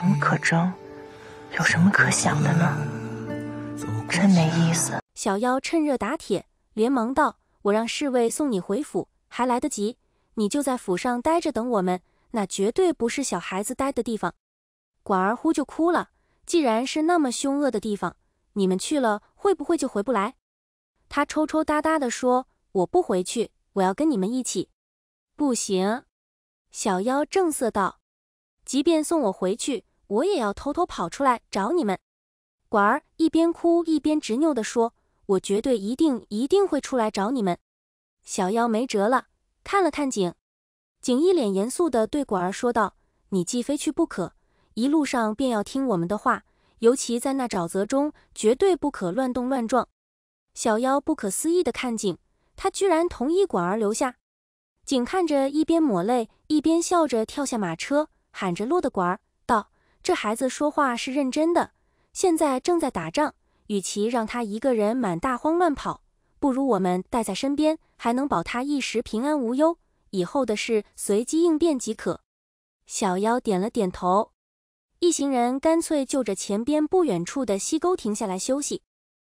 什么可争？有什么可想的呢？真没意思。小妖趁热打铁，连忙道：“我让侍卫送你回府，还来得及。你就在府上待着，等我们。那绝对不是小孩子待的地方。”管儿忽就哭了。既然是那么凶恶的地方，你们去了会不会就回不来？他抽抽搭搭地说：“我不回去，我要跟你们一起。”不行。小妖正色道。即便送我回去，我也要偷偷跑出来找你们。管儿一边哭一边执拗地说：“我绝对一定一定会出来找你们。”小妖没辙了，看了看景，景一脸严肃地对管儿说道：“你既非去不可，一路上便要听我们的话，尤其在那沼泽中，绝对不可乱动乱撞。”小妖不可思议地看景，他居然同意管儿留下。景看着一边抹泪一边笑着跳下马车。喊着洛的管儿道：“这孩子说话是认真的，现在正在打仗，与其让他一个人满大荒乱跑，不如我们带在身边，还能保他一时平安无忧。以后的事随机应变即可。”小妖点了点头，一行人干脆就着前边不远处的溪沟停下来休息。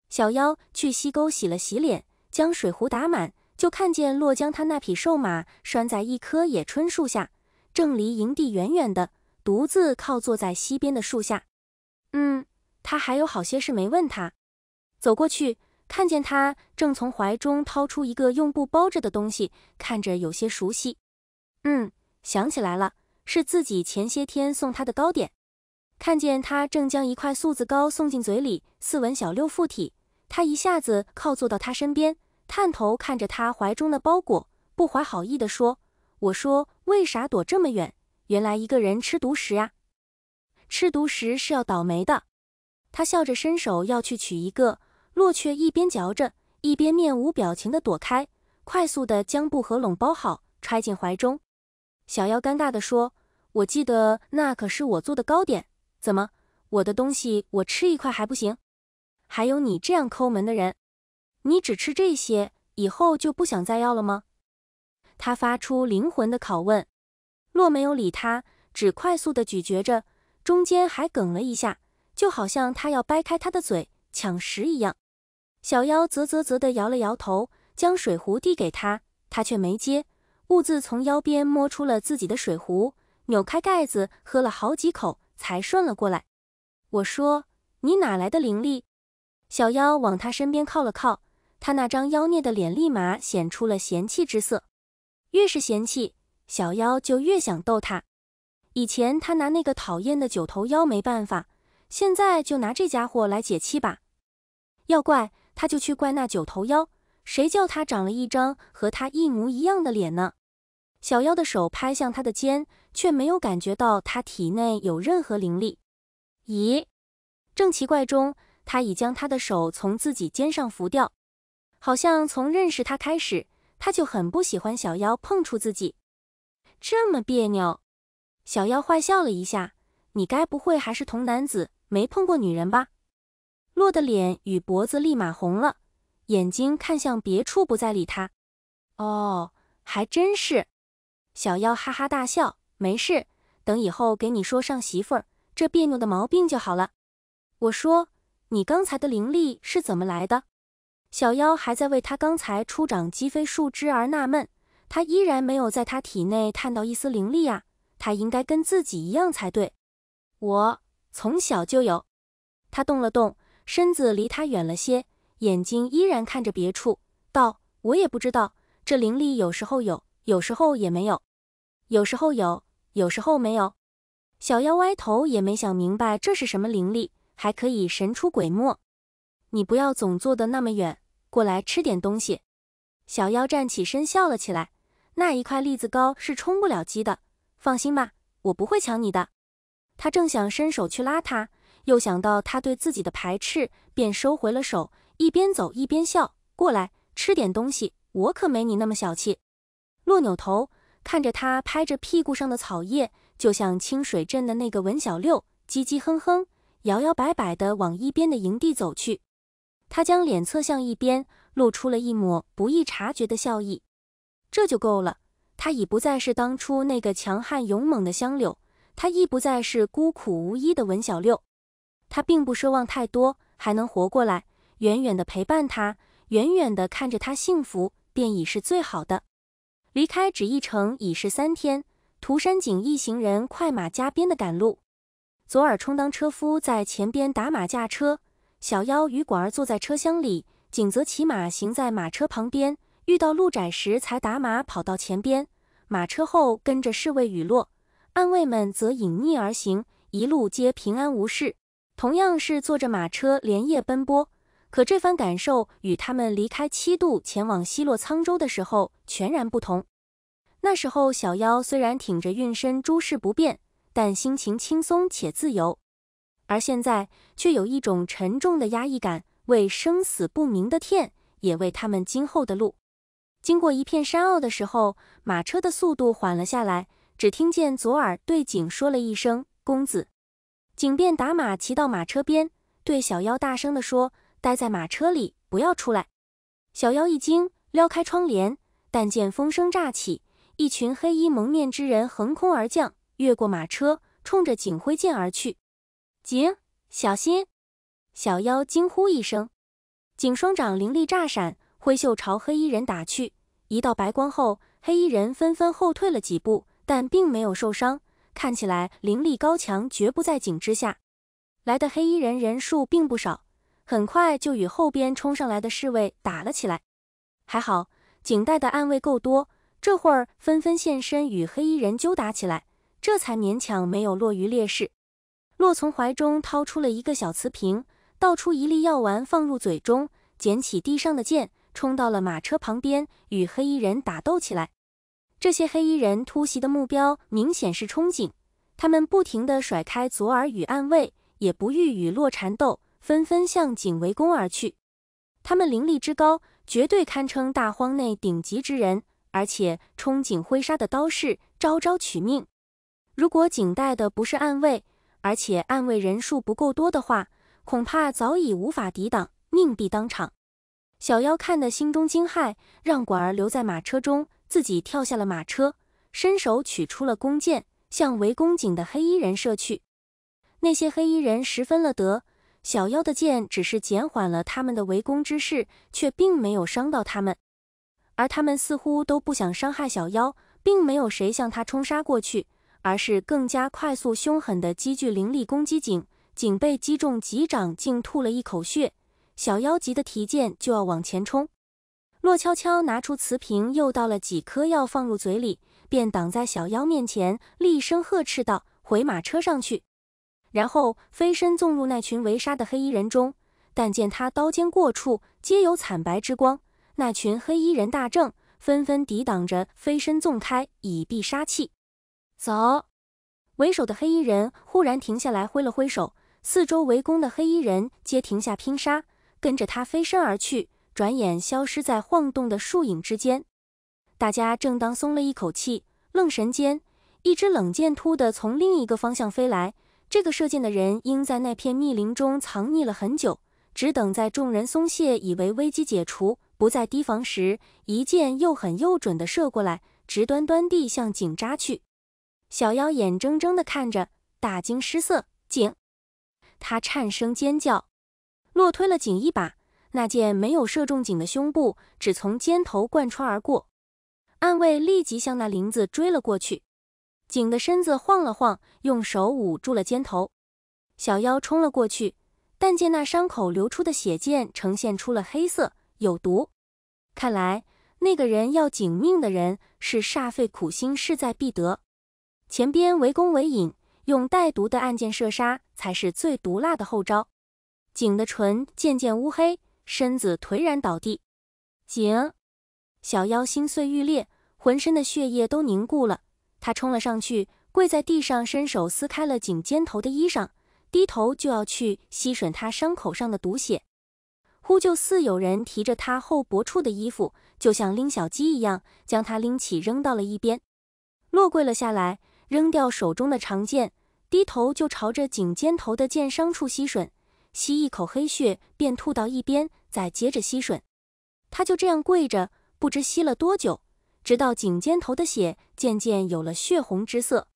小妖去溪沟洗了洗脸，将水壶打满，就看见洛将他那匹瘦马拴在一棵野椿树下。正离营地远远的，独自靠坐在溪边的树下。嗯，他还有好些事没问他。走过去，看见他正从怀中掏出一个用布包着的东西，看着有些熟悉。嗯，想起来了，是自己前些天送他的糕点。看见他正将一块素子糕送进嘴里，四文小六附体，他一下子靠坐到他身边，探头看着他怀中的包裹，不怀好意地说。我说为啥躲这么远？原来一个人吃独食啊！吃独食是要倒霉的。他笑着伸手要去取一个，洛却一边嚼着，一边面无表情的躲开，快速的将布和笼包好，揣进怀中。小妖尴尬的说：“我记得那可是我做的糕点，怎么我的东西我吃一块还不行？还有你这样抠门的人，你只吃这些，以后就不想再要了吗？”他发出灵魂的拷问，洛没有理他，只快速的咀嚼着，中间还哽了一下，就好像他要掰开他的嘴抢食一样。小妖啧啧啧的摇了摇头，将水壶递给他，他却没接，兀自从腰边摸出了自己的水壶，扭开盖子喝了好几口才顺了过来。我说：“你哪来的灵力？”小妖往他身边靠了靠，他那张妖孽的脸立马显出了嫌弃之色。越是嫌弃小妖，就越想逗他。以前他拿那个讨厌的九头妖没办法，现在就拿这家伙来解气吧。要怪，他就去怪那九头妖，谁叫他长了一张和他一模一样的脸呢？小妖的手拍向他的肩，却没有感觉到他体内有任何灵力。咦？正奇怪中，他已将他的手从自己肩上拂掉，好像从认识他开始。他就很不喜欢小妖碰触自己，这么别扭。小妖坏笑了一下：“你该不会还是童男子，没碰过女人吧？”洛的脸与脖子立马红了，眼睛看向别处，不再理他。哦，还真是。小妖哈哈大笑：“没事，等以后给你说上媳妇儿，这别扭的毛病就好了。”我说：“你刚才的灵力是怎么来的？”小妖还在为他刚才出掌击飞树枝而纳闷，他依然没有在他体内探到一丝灵力啊！他应该跟自己一样才对。我从小就有。他动了动身子，离他远了些，眼睛依然看着别处，道：“我也不知道，这灵力有时候有，有时候也没有，有时候有，有时候没有。”小妖歪头也没想明白这是什么灵力，还可以神出鬼没。你不要总坐得那么远。过来吃点东西。小妖站起身笑了起来，那一块栗子糕是充不了饥的。放心吧，我不会抢你的。他正想伸手去拉他，又想到他对自己的排斥，便收回了手，一边走一边笑。过来吃点东西，我可没你那么小气。洛扭头看着他拍着屁股上的草叶，就像清水镇的那个文小六，叽叽哼哼，摇摇摆摆的往一边的营地走去。他将脸侧向一边，露出了一抹不易察觉的笑意。这就够了。他已不再是当初那个强悍勇猛的香柳，他亦不再是孤苦无依的文小六。他并不奢望太多，还能活过来，远远的陪伴他，远远的看着他幸福，便已是最好的。离开纸艺城已是三天，涂山璟一行人快马加鞭的赶路，左耳充当车夫，在前边打马驾车。小妖与管儿坐在车厢里，景泽骑马行在马车旁边，遇到路窄时才打马跑到前边。马车后跟着侍卫雨落，暗卫们则隐匿而行，一路皆平安无事。同样是坐着马车连夜奔波，可这番感受与他们离开七渡前往西洛沧州的时候全然不同。那时候小妖虽然挺着孕身诸事不便，但心情轻松且自由。而现在却有一种沉重的压抑感，为生死不明的天，也为他们今后的路。经过一片山坳的时候，马车的速度缓了下来，只听见左耳对景说了一声“公子”，景便打马骑到马车边，对小妖大声的说：“待在马车里，不要出来。”小妖一惊，撩开窗帘，但见风声乍起，一群黑衣蒙面之人横空而降，越过马车，冲着景挥剑而去。井，小心！小妖惊呼一声，井双掌灵力乍闪，挥袖朝黑衣人打去。一道白光后，黑衣人纷纷后退了几步，但并没有受伤，看起来灵力高强，绝不在井之下。来的黑衣人人数并不少，很快就与后边冲上来的侍卫打了起来。还好，井带的暗卫够多，这会儿纷纷现身与黑衣人纠打起来，这才勉强没有落于劣势。洛从怀中掏出了一个小瓷瓶，倒出一粒药丸放入嘴中，捡起地上的剑，冲到了马车旁边，与黑衣人打斗起来。这些黑衣人突袭的目标明显是憧憬，他们不停地甩开左耳与暗卫，也不欲与洛缠斗，纷纷向景围攻而去。他们灵力之高，绝对堪称大荒内顶级之人，而且憧憬挥杀的刀势，招招取命。如果景带的不是暗卫，而且暗卫人数不够多的话，恐怕早已无法抵挡，命必当场。小妖看得心中惊骇，让管儿留在马车中，自己跳下了马车，伸手取出了弓箭，向围攻井的黑衣人射去。那些黑衣人十分了得，小妖的箭只是减缓了他们的围攻之势，却并没有伤到他们。而他们似乎都不想伤害小妖，并没有谁向他冲杀过去。而是更加快速凶狠的积聚灵力攻击，警警被击中几掌，竟吐了一口血。小妖急得提剑就要往前冲，洛悄悄拿出瓷瓶，又倒了几颗药放入嘴里，便挡在小妖面前，厉声呵斥道：“回马车上去！”然后飞身纵入那群围杀的黑衣人中，但见他刀尖过处，皆有惨白之光。那群黑衣人大正纷纷抵挡着，飞身纵开以避杀气。走，为首的黑衣人忽然停下来，挥了挥手，四周围攻的黑衣人皆停下拼杀，跟着他飞身而去，转眼消失在晃动的树影之间。大家正当松了一口气，愣神间，一只冷箭突的从另一个方向飞来。这个射箭的人应在那片密林中藏匿了很久，只等在众人松懈，以为危机解除，不再提防时，一箭又狠又准地射过来，直端端地向井扎去。小妖眼睁睁地看着，大惊失色。景，他颤声尖叫。洛推了景一把，那箭没有射中景的胸部，只从肩头贯穿而过。暗卫立即向那林子追了过去。景的身子晃了晃，用手捂住了肩头。小妖冲了过去，但见那伤口流出的血箭呈现出了黑色，有毒。看来那个人要井命的人是煞费苦心，势在必得。前边围攻围引，用带毒的暗箭射杀才是最毒辣的后招。景的唇渐渐乌黑，身子颓然倒地。景小妖心碎欲裂，浑身的血液都凝固了。他冲了上去，跪在地上，伸手撕开了景肩头的衣裳，低头就要去吸吮他伤口上的毒血。忽就似有人提着他后脖处的衣服，就像拎小鸡一样，将他拎起扔到了一边。落跪了下来。扔掉手中的长剑，低头就朝着颈肩头的剑伤处吸吮，吸一口黑血便吐到一边，再接着吸吮。他就这样跪着，不知吸了多久，直到颈肩头的血渐渐有了血红之色。